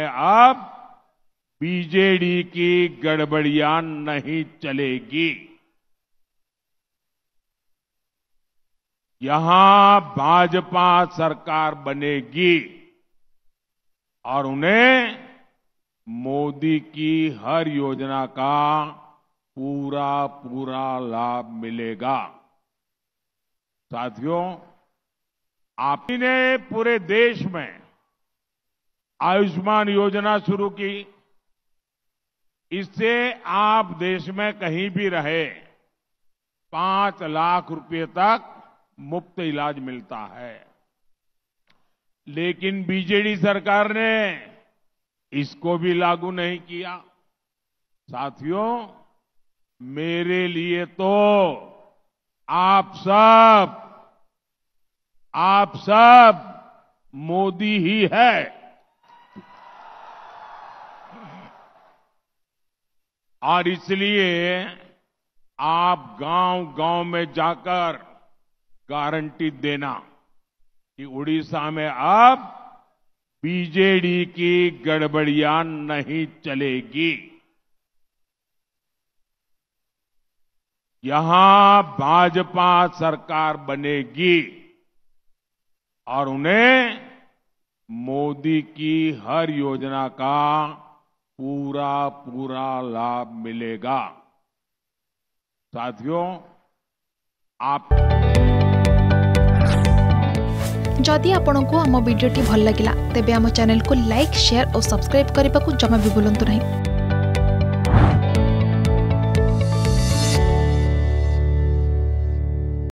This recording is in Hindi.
अब बीजेडी की गड़बड़ियां नहीं चलेगी यहां भाजपा सरकार बनेगी और उन्हें मोदी की हर योजना का पूरा पूरा लाभ मिलेगा साथियों आपने पूरे देश में आयुष्मान योजना शुरू की इससे आप देश में कहीं भी रहे पांच लाख रुपए तक मुफ्त इलाज मिलता है लेकिन बीजेडी सरकार ने इसको भी लागू नहीं किया साथियों मेरे लिए तो आप सब आप सब मोदी ही है और इसलिए आप गांव गांव में जाकर गारंटी देना कि उड़ीसा में अब बीजेडी की गड़बड़ियां नहीं चलेगी यहां भाजपा सरकार बनेगी और उन्हें मोदी की हर योजना का पूरा पूरा लाभ मिलेगा साथियों आप जदि आपण को आम भिडी भल लगा तेब आम चेल को लाइक शेयर और सब्सक्राइब करने को जमा भी बुलां नहीं